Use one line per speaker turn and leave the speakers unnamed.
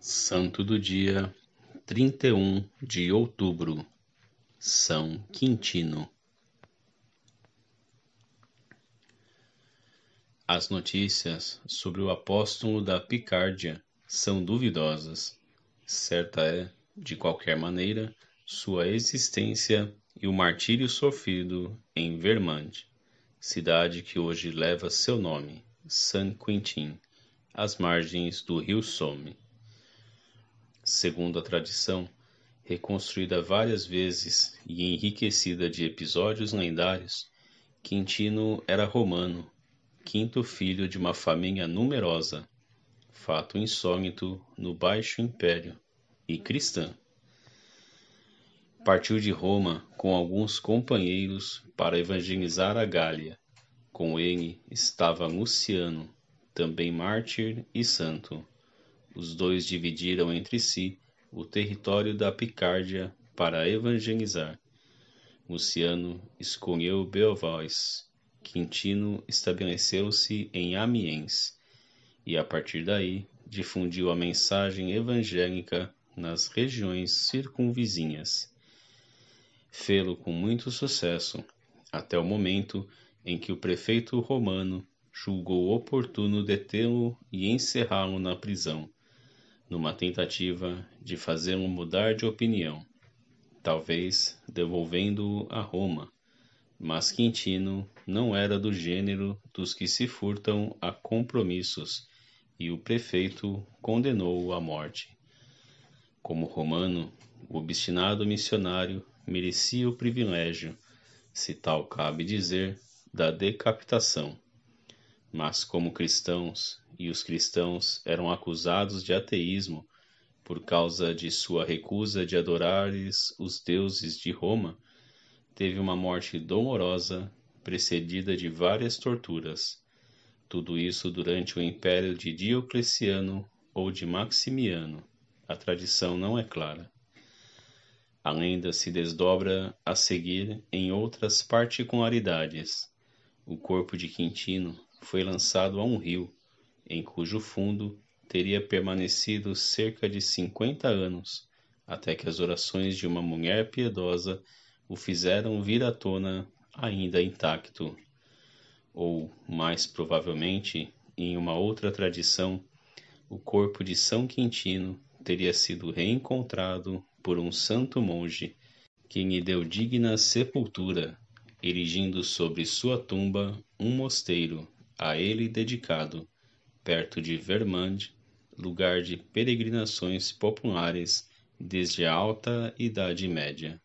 Santo do dia 31 de outubro, São Quintino. As notícias sobre o apóstolo da Picardia são duvidosas. Certa é, de qualquer maneira, sua existência e o martírio sofrido em Vermand, cidade que hoje leva seu nome, San Quintin, às margens do rio Somme segundo a tradição, reconstruída várias vezes e enriquecida de episódios lendários, Quintino era romano, quinto filho de uma família numerosa, fato insônito no Baixo Império, e cristã. Partiu de Roma com alguns companheiros para evangelizar a Gália. Com ele estava Luciano, também mártir e santo. Os dois dividiram entre si o território da Picárdia para evangelizar. Luciano escolheu Beovóis, Quintino estabeleceu-se em Amiens e, a partir daí, difundiu a mensagem evangélica nas regiões circunvizinhas. Fê-lo com muito sucesso, até o momento em que o prefeito romano julgou oportuno detê-lo e encerrá-lo na prisão numa tentativa de fazê-lo mudar de opinião, talvez devolvendo-o a Roma, mas Quintino não era do gênero dos que se furtam a compromissos e o prefeito condenou-o à morte. Como romano, o obstinado missionário merecia o privilégio, se tal cabe dizer, da decapitação. Mas como cristãos, e os cristãos eram acusados de ateísmo por causa de sua recusa de adorares os deuses de Roma, teve uma morte dolorosa precedida de várias torturas. Tudo isso durante o império de Diocleciano ou de Maximiano. A tradição não é clara. A lenda se desdobra a seguir em outras particularidades. O corpo de Quintino foi lançado a um rio, em cujo fundo teria permanecido cerca de cinquenta anos, até que as orações de uma mulher piedosa o fizeram vir à tona ainda intacto. Ou, mais provavelmente, em uma outra tradição, o corpo de São Quintino teria sido reencontrado por um santo monge, que lhe deu digna sepultura, erigindo sobre sua tumba um mosteiro a ele dedicado perto de Vermand, lugar de peregrinações populares desde a Alta Idade Média.